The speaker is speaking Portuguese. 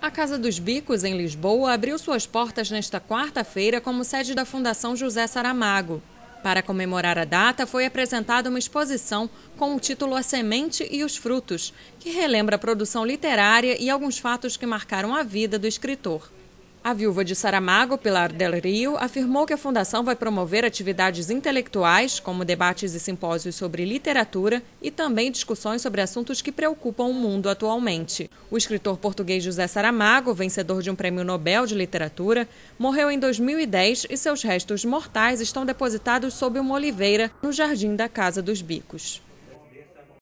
A Casa dos Bicos, em Lisboa, abriu suas portas nesta quarta-feira como sede da Fundação José Saramago. Para comemorar a data, foi apresentada uma exposição com o título A Semente e os Frutos, que relembra a produção literária e alguns fatos que marcaram a vida do escritor. A viúva de Saramago, Pilar del Rio, afirmou que a Fundação vai promover atividades intelectuais, como debates e simpósios sobre literatura e também discussões sobre assuntos que preocupam o mundo atualmente. O escritor português José Saramago, vencedor de um prêmio Nobel de Literatura, morreu em 2010 e seus restos mortais estão depositados sob uma oliveira no Jardim da Casa dos Bicos.